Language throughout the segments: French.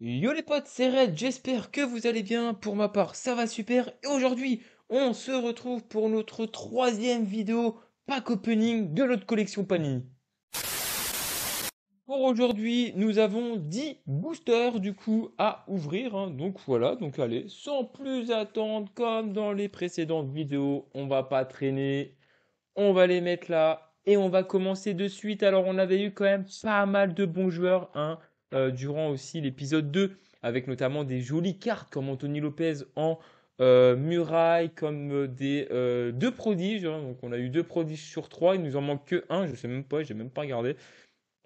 Yo les potes, c'est Red, j'espère que vous allez bien, pour ma part ça va super, et aujourd'hui on se retrouve pour notre troisième vidéo pack opening de notre collection Panini. Pour aujourd'hui, nous avons 10 boosters du coup à ouvrir. Hein. Donc voilà, donc allez, sans plus attendre, comme dans les précédentes vidéos, on va pas traîner. On va les mettre là et on va commencer de suite. Alors on avait eu quand même pas mal de bons joueurs hein, euh, durant aussi l'épisode 2, avec notamment des jolies cartes comme Anthony Lopez en euh, muraille, comme euh, des deux prodiges. Hein. Donc on a eu deux prodiges sur trois, il nous en manque que un, je sais même pas, Je n'ai même pas regardé.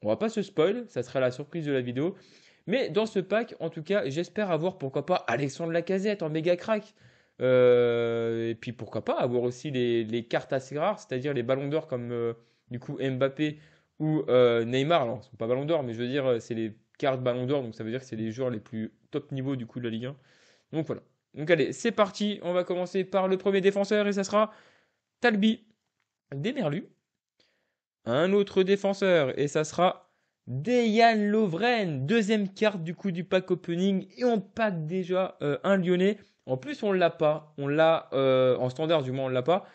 On va pas se spoil, ça sera la surprise de la vidéo. Mais dans ce pack, en tout cas, j'espère avoir pourquoi pas Alexandre Lacazette en méga crack. Euh, et puis pourquoi pas avoir aussi les, cartes assez rares, c'est-à-dire les ballons d'or comme euh, du coup Mbappé ou euh, Neymar. Alors, ce sont pas ballons d'or, mais je veux dire, c'est les cartes ballons d'or, donc ça veut dire que c'est les joueurs les plus top niveau du coup de la Ligue 1. Donc voilà. Donc allez, c'est parti. On va commencer par le premier défenseur et ça sera Talbi Demerlu un autre défenseur et ça sera Dejan Lovren, deuxième carte du coup du pack opening et on pack déjà euh, un Lyonnais. En plus on l'a pas, on l'a euh, en standard du moins on l'a pas,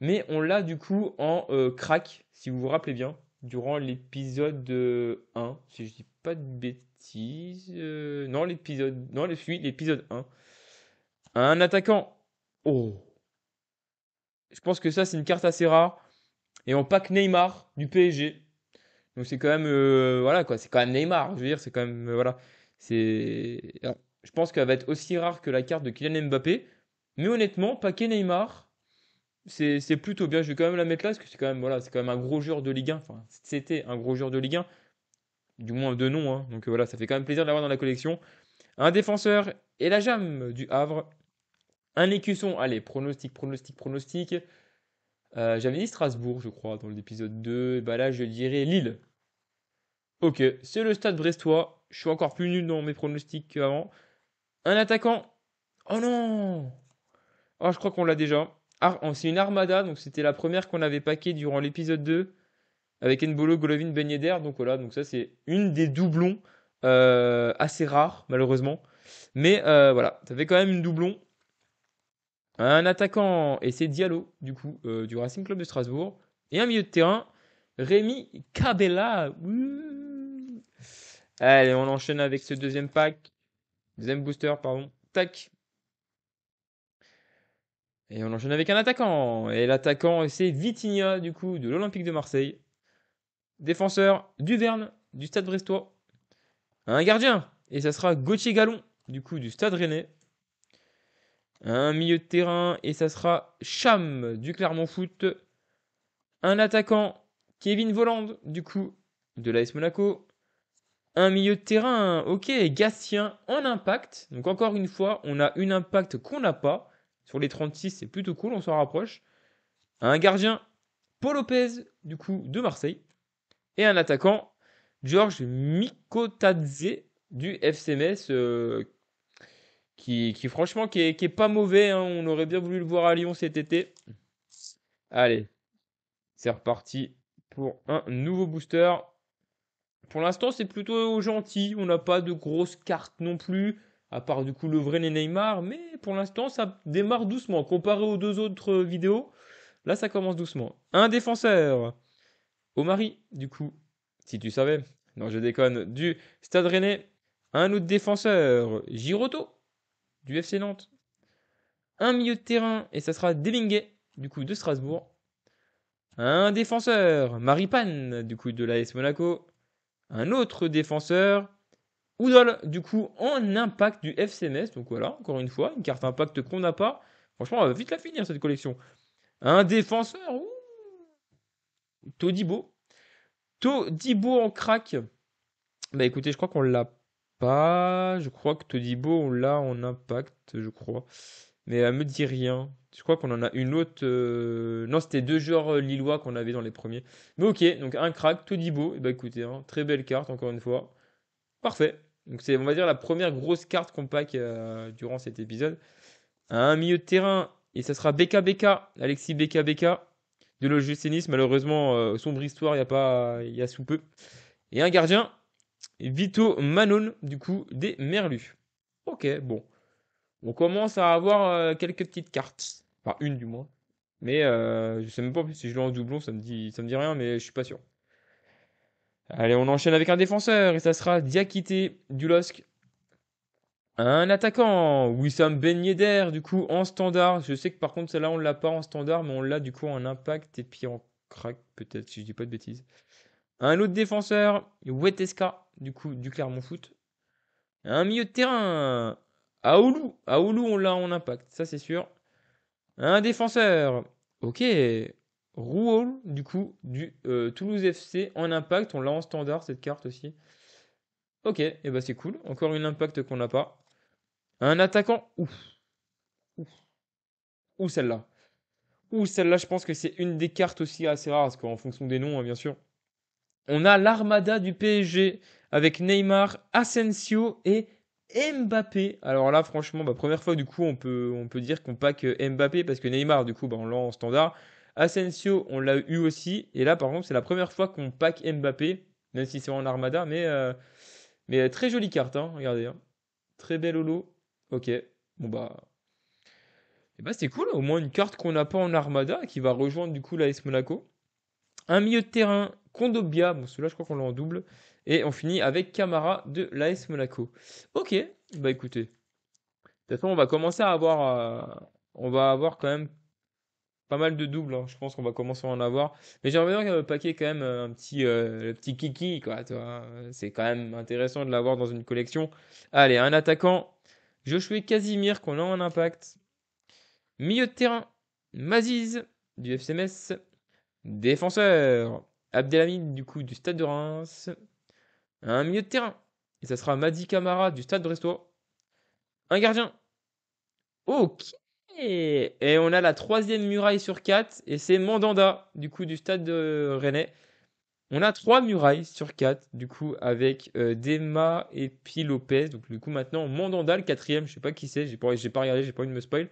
mais on l'a du coup en euh, crack si vous vous rappelez bien durant l'épisode 1 si je dis pas de bêtises, non l'épisode non l'épisode 1. Un attaquant. Oh. Je pense que ça c'est une carte assez rare. Et on pack Neymar du PSG. Donc c'est quand même euh, voilà quoi, c'est quand même Neymar, je veux dire, c'est quand même euh, voilà, c'est je pense qu'elle va être aussi rare que la carte de Kylian Mbappé, mais honnêtement, paquet Neymar c'est, c'est plutôt bien, je vais quand même la mettre là parce que c'est quand même voilà, c'est quand même un gros joueur de Ligue 1, enfin c'était un gros joueur de Ligue 1 du moins de nom hein. donc euh, voilà, ça fait quand même plaisir de l'avoir dans la collection. Un défenseur et la jambe du Havre. Un écusson, allez, pronostic, pronostic, pronostic. Euh, j'avais dit Strasbourg, je crois, dans l'épisode 2. Et bah là, je dirais Lille. Ok, c'est le stade brestois. Je suis encore plus nul dans mes pronostics qu'avant. Un attaquant. Oh non Oh, je crois qu'on l'a déjà. Ah, oh, c'est une armada, donc c'était la première qu'on avait paquée durant l'épisode 2 avec N'Bolo, Golovin, Ben Donc voilà, donc ça c'est une des doublons euh, assez rares malheureusement. Mais euh, voilà, t'avais quand même une doublon. Un attaquant, et c'est Diallo, du coup, euh, du Racing Club de Strasbourg. Et un milieu de terrain, Rémi Cabella. Allez, on enchaîne avec ce deuxième pack. Deuxième booster, pardon. Tac. Et on enchaîne avec un attaquant. Et l'attaquant, c'est Vitinha, du coup, de l'Olympique de Marseille. Défenseur, Verne, du Stade Brestois. Un gardien. Et ça sera Gauthier Gallon, du coup, du Stade Rennais. Un milieu de terrain, et ça sera Cham du Clermont Foot. Un attaquant, Kevin Voland, du coup, de l'AS Monaco. Un milieu de terrain, ok, Gatien en impact. Donc encore une fois, on a une impact qu'on n'a pas. Sur les 36, c'est plutôt cool, on s'en rapproche. Un gardien, Paul Lopez, du coup, de Marseille. Et un attaquant, Georges Mikotadze, du FCMS, qui, franchement, qui est, pas mauvais. Hein. On aurait bien voulu le voir à Lyon cet été. Allez, c'est reparti pour un nouveau booster. Pour l'instant, c'est plutôt gentil. On n'a pas de grosses cartes non plus, à part du coup le vrai Neymar. Mais pour l'instant, ça démarre doucement. Comparé aux deux autres vidéos, là, ça commence doucement. Un défenseur. Omari, du coup, si tu savais. Non, je déconne. Du Stade Rennais, un autre défenseur, Giroto du FC Nantes. Un milieu de terrain, et ça sera Deminguet, du coup de Strasbourg. Un défenseur, Maripane, du coup de l'AS Monaco. Un autre défenseur, Oudol, du coup en impact du FCMS. Donc voilà, encore une fois, une carte impact qu'on n'a pas. Franchement, on euh, va vite la finir cette collection. Un défenseur, ouh, Todibo. Todibo en crack. Bah écoutez, je crois qu'on l'a pas. Je crois que Todibo, là, on l'a en je crois. Mais elle me dit rien. Je crois qu'on en a une autre. Euh, non, c'était deux joueurs euh, lillois qu'on avait dans les premiers. Mais ok, donc un crack, Todibo. Et eh bah ben, écoutez, hein, très belle carte, encore une fois. Parfait. Donc c'est, on va dire, la première grosse carte qu'on pack euh, durant cet épisode. Un milieu de terrain. Et ça sera BKBK, Beka. Alexis BKBK. Beka. de l'OGC Nice, malheureusement, sombre histoire, il y a pas, il y a sous peu. Et un gardien, Vito Manon, du coup, des Merlus. Ok, bon. On commence à avoir euh, quelques petites cartes. Enfin, une du moins. Mais je euh, je sais même pas si je l'ai en doublon, ça me, dit, ça me dit rien, mais je suis pas sûr. Allez, on enchaîne avec un défenseur, et ça sera Diakité du LOSC. Un attaquant, Wissam Ben Yedder, du coup, en standard. Je sais que par contre, celle-là, on l'a pas en standard, mais on l'a du coup en impact et puis en crack, peut-être, si je dis pas de bêtises. Un autre défenseur, Weteska, du coup, du Clermont Foot. Un milieu de terrain, Aoulou. Aoulou, on l'a en impact, ça c'est sûr. Un défenseur, ok, Rouault, du coup, du euh, Toulouse FC en impact. On l'a en standard, cette carte aussi. Ok, et eh ben, c'est cool. Encore une impact qu'on n'a pas. Un attaquant, ouf. Ouf, Ou celle-là. Ou celle-là, je pense que c'est une des cartes aussi assez rares, parce qu'en fonction des noms, hein, bien sûr. On a l'armada du PSG avec Neymar, Asensio et Mbappé. Alors là, franchement, bah, première fois du coup, on peut, on peut dire qu'on pack euh, Mbappé parce que Neymar, du coup, bah, on l'a en standard. Asensio, on l'a eu aussi. Et là, par contre, c'est la première fois qu'on pack Mbappé, même si c'est en armada. Mais, euh, mais euh, très jolie carte, hein, regardez. Hein. Très belle holo. Ok, bon bah. Et eh bah, ben, c'est cool, au moins une carte qu'on n'a pas en armada qui va rejoindre du coup l'AS Monaco. Un milieu de terrain, Kondobia, bon celui-là je crois qu'on l'a en double. Et on finit avec Camara de l'AS Monaco. Ok, bah écoutez. De toute façon, on va commencer à avoir. Euh, on va avoir quand même pas mal de doubles. Hein. Je pense qu'on va commencer à en avoir. Mais j'ai bien que euh, un paquet quand même euh, un petit, petit kiki, quoi. C'est quand même intéressant de l'avoir dans une collection. Allez, un attaquant. Joshua Casimir qu'on a en impact. Milieu de terrain. Maziz du FCMS. Défenseur Abdelhamid du coup du stade de Reims. Un milieu de terrain. Et ça sera Madi Camara du stade de brestois. Un gardien. Ok. Et on a la troisième muraille sur quatre. Et c'est Mandanda du coup du stade de Rennes On a trois murailles sur quatre, du coup, avec euh, Dema et Pi Donc, du coup, maintenant, Mandanda, le quatrième, je sais pas qui c'est, j'ai pas, pas regardé, j'ai pas envie de me spoil.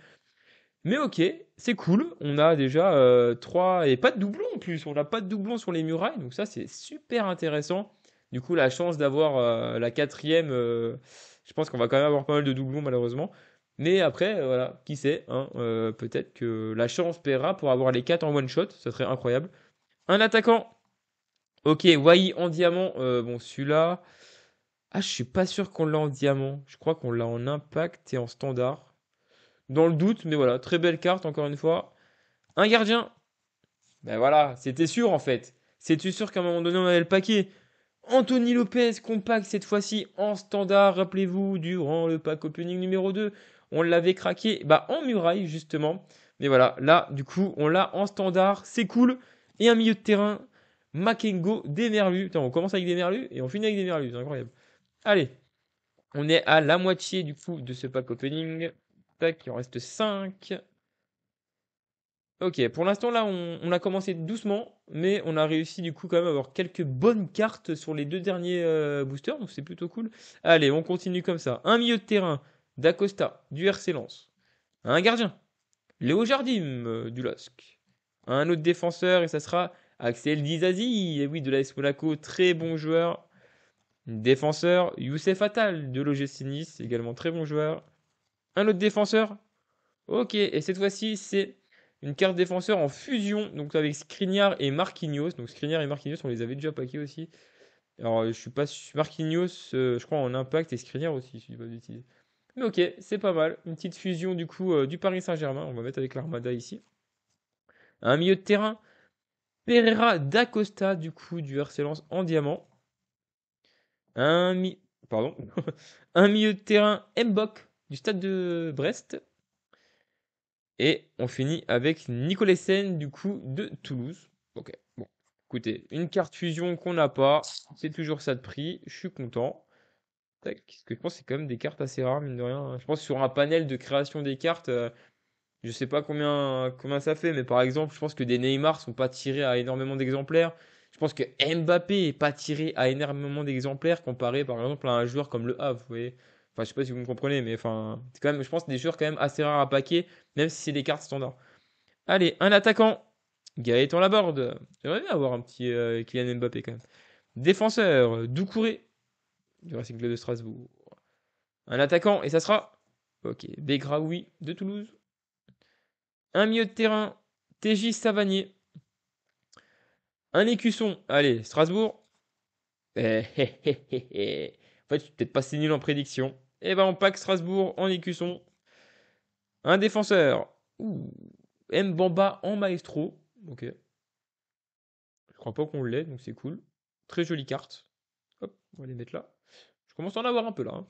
Mais ok, c'est cool. On a déjà 3, euh, trois et pas de doublons en plus. On n'a pas de doublons sur les murailles, donc ça c'est super intéressant. Du coup, la chance d'avoir euh, la quatrième, euh, je pense qu'on va quand même avoir pas mal de doublons malheureusement. Mais après, voilà, qui sait, hein, peut-être que la chance paiera pour avoir les quatre en one shot, ça serait incroyable. Un attaquant, ok, Wai en diamant, bon celui-là, ah je suis pas sûr qu'on l'a en diamant, je crois qu'on l'a en impact et en standard dans le doute, mais voilà, très belle carte encore une fois. Un gardien. Ben voilà, c'était sûr en fait. C'était sûr qu'à un moment donné on avait le paquet. Anthony Lopez, compact cette fois-ci en standard, rappelez-vous, durant le pack opening numéro 2. On l'avait craqué bah, en muraille justement. Mais voilà, là du coup on l'a en standard, c'est cool. Et un milieu de terrain, Makengo, des merlus. on commence avec des merlus et on finit avec des merlus, c'est incroyable. Allez, on est à la moitié du coup de ce pack opening. Tac, il en reste 5. Ok, pour l'instant là, on, a commencé doucement, mais on a réussi du coup quand même à avoir quelques bonnes cartes sur les deux derniers euh, boosters, donc c'est plutôt cool. Allez, on continue comme ça. Un milieu de terrain, d'Acosta, du RC Lens. Un gardien, Léo Jardim, euh, du LOSC. Un autre défenseur, et ça sera Axel Dizazi, oui, de l'AS Monaco, très bon joueur. Défenseur, Youssef Attal, de l'OGC Nice, également très bon joueur un autre défenseur. Ok, et cette fois-ci, c'est une carte défenseur en fusion, donc avec Skriniar et Marquinhos. Donc Skriniar et Marquinhos, on les avait déjà paqués aussi. Alors, je suis pas Marquinhos, euh, je crois, en impact et Skriniar aussi, si je suis pas Mais ok, c'est pas mal. Une petite fusion du coup euh, du Paris Saint-Germain. On va mettre avec l'Armada ici. Un milieu de terrain. Pereira d'Acosta du coup du RC en diamant. Un mi... Pardon. un milieu de terrain Mbok du stade de Brest. Et on finit avec Sen, du coup de Toulouse. Ok, bon. Écoutez, une carte fusion qu'on n'a pas, c'est toujours ça de prix, je suis content. Tac, que je pense c'est quand même des cartes assez rares, mine de rien. Je pense sur un panel de création des cartes, euh, je sais pas combien, combien ça fait, mais par exemple, je pense que des Neymar sont pas tirés à énormément d'exemplaires. Je pense que Mbappé est pas tiré à énormément d'exemplaires comparé par exemple à un joueur comme le Havre, vous voyez. Enfin, je sais pas si vous me comprenez, mais enfin, c'est quand même, je pense, des joueurs quand même assez rares à paquer, même si c'est des cartes standards. Allez, un attaquant. Gaëtan Laborde. J'aimerais bien avoir un petit euh, Kylian Mbappé quand même. Défenseur, Doucouré, du Racing Club de Strasbourg. Un attaquant, et ça sera. Ok, Begraoui de Toulouse. Un milieu de terrain, TJ Savanier. Un écusson, allez, Strasbourg. Eh, en fait, je suis peut-être pas si nul en prédiction. Et eh ben on pack Strasbourg en écusson. Un défenseur. Ouh. Mbamba en maestro. Ok. Je crois pas qu'on l'ait, donc c'est cool. Très jolie carte. Hop, on va les mettre là. Je commence à en avoir un peu là. Hein.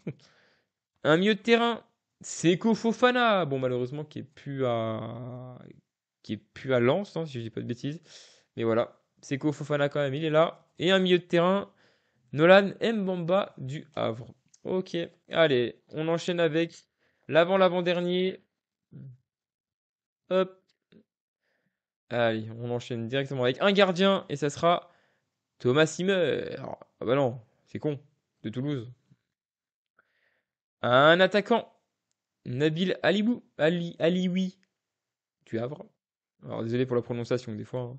Un milieu de terrain. Seko Fofana. Bon, malheureusement, qui est plus à. qui est plus à Lens, hein, si je dis pas de bêtises. Mais voilà. Seko Fofana quand même, il est là. Et un milieu de terrain. Nolan Mbamba du Havre. Ok, allez, on enchaîne avec l'avant-l'avant-dernier. Hop. Allez, on enchaîne directement avec un gardien et ça sera Thomas Simmer. Ah bah non, c'est con, de Toulouse. Un attaquant, Nabil Alibou, Ali, Alioui, du Havre. Alors désolé pour la prononciation des fois. Hein.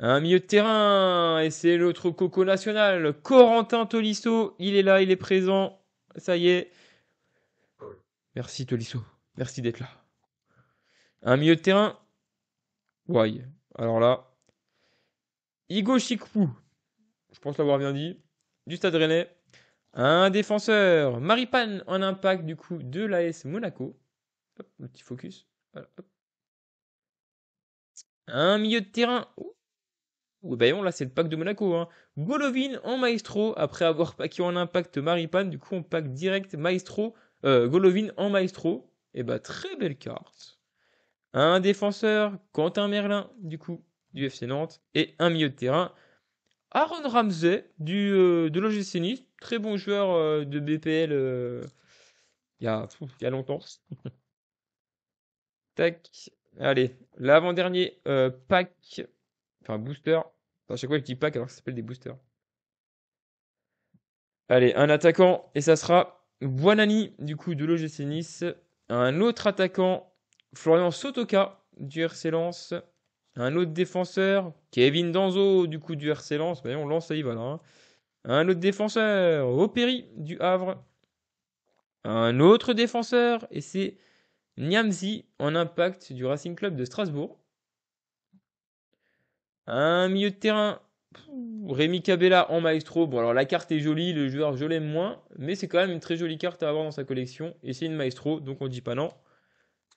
Un milieu de terrain, et c'est l'autre coco national, Corentin Tolisso, il est là, il est présent ça y est. Merci Tolisso. Merci d'être là. Un milieu de terrain. Why Alors là. Igo Chikpou. Je pense l'avoir bien dit. Du stade rennais. Un défenseur. Maripane en impact du coup de l'AS Monaco. petit focus. Un milieu de terrain bah là c'est le pack de Monaco. Hein. Golovin en maestro, après avoir packé en impact Maripan, du coup on pack direct maestro, euh, Golovin en maestro. Et eh bah ben, très belle carte. Un défenseur, Quentin Merlin, du coup, du FC Nantes. Et un milieu de terrain, Aaron Ramsey, du, euh, de l'OGC Nice. Très bon joueur euh, de BPL il y, a, il y a longtemps. Tac. Allez, l'avant-dernier pack Enfin, booster. à chaque fois, je petits pack alors que ça s'appelle des boosters. Allez, un attaquant, et ça sera Guanani, du coup, de l'OGC Nice. Un autre attaquant, Florian Sotoka, du RC Lens. Un autre défenseur, Kevin Danzo, du coup, du RC Lens. On on lance ça y va hein. Un autre défenseur, Operi, du Havre. Un autre défenseur, et c'est Niamzi, en impact du Racing Club de Strasbourg. Un milieu de terrain, Rémi Cabella en maestro. Bon, alors la carte est jolie, le joueur je l'aime moins, mais c'est quand même une très jolie carte à avoir dans sa collection. Et c'est une maestro, donc on dit pas non.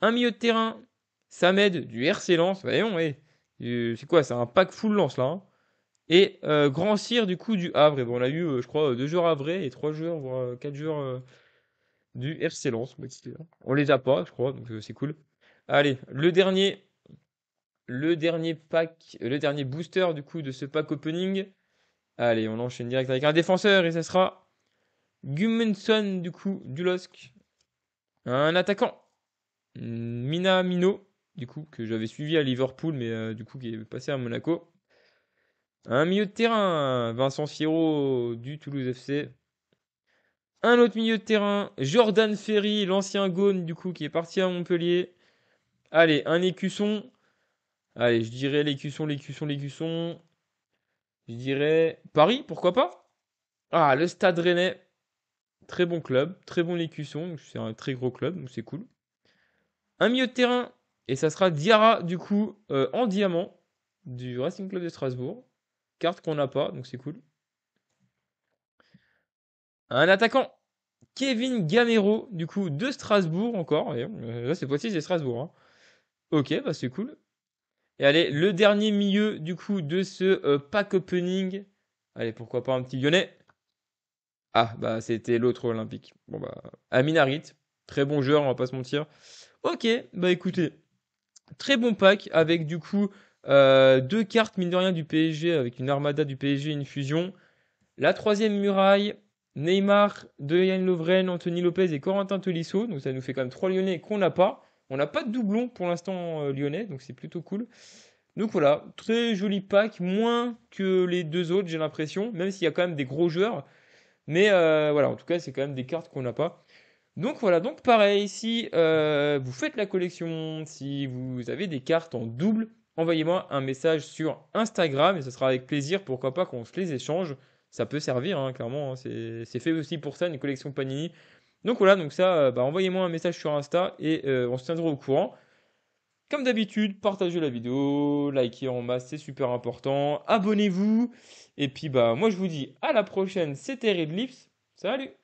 Un milieu de terrain, Samed du RC Lance. Voyons, eh, euh, c'est quoi C'est un pack full lance, là. Hein. Et euh, Grand Cire du coup du Havre. Et eh bon, on a eu, euh, je crois, deux joueurs Havre et trois joueurs, voire quatre joueurs du RC Lance. Bah, hein. On les a pas, je crois, donc c'est cool. Allez, le dernier, le dernier pack, le dernier booster du coup de ce pack opening. Allez, on enchaîne direct avec un défenseur et ça sera Gummenson du coup du LOSC. Un attaquant, Mina Mino du coup que j'avais suivi à Liverpool mais euh, du coup qui est passé à Monaco. Un milieu de terrain, Vincent Fierro du Toulouse FC. Un autre milieu de terrain, Jordan Ferry, l'ancien Gaune du coup qui est parti à Montpellier. Allez, un écusson, Allez, je dirais l'écusson, l'écusson, l'écusson. Je dirais Paris, pourquoi pas Ah, le Stade Rennais. Très bon club, très bon l'écusson. C'est un très gros club, donc c'est cool. Un milieu de terrain, et ça sera Diarra, du coup, euh, en diamant du Racing Club de Strasbourg. Carte qu'on n'a pas, donc c'est cool. Un attaquant, Kevin Gamero, du coup, de Strasbourg encore. Euh, là, c'est fois-ci, c'est Strasbourg. Hein. Ok, bah c'est cool. Et allez, le dernier milieu du coup de ce euh, pack opening. Allez, pourquoi pas un petit lyonnais Ah, bah c'était l'autre olympique. Bon bah, Aminarit, très bon joueur, on va pas se mentir. Ok, bah écoutez, très bon pack avec du coup euh, deux cartes mine de rien du PSG avec une armada du PSG, une fusion. La troisième muraille, Neymar, Dejan Lovren, Anthony Lopez et Corentin Tolisso. Donc ça nous fait quand même trois Lyonnais qu'on n'a pas. On n'a pas de doublon pour l'instant euh, lyonnais, donc c'est plutôt cool. Donc voilà, très joli pack, moins que les deux autres, j'ai l'impression, même s'il y a quand même des gros joueurs. Mais euh, voilà, en tout cas, c'est quand même des cartes qu'on n'a pas. Donc voilà, donc pareil, si euh, vous faites la collection, si vous avez des cartes en double, envoyez-moi un message sur Instagram et ce sera avec plaisir, pourquoi pas qu'on se les échange. Ça peut servir, hein, clairement. Hein, c'est fait aussi pour ça, une collection Panini. Donc voilà, donc ça, euh, bah, envoyez-moi un message sur Insta et euh, on se tiendra au courant. Comme d'habitude, partagez la vidéo, likez en masse, c'est super important. Abonnez-vous. Et puis bah moi je vous dis à la prochaine, c'était Red Lips. Salut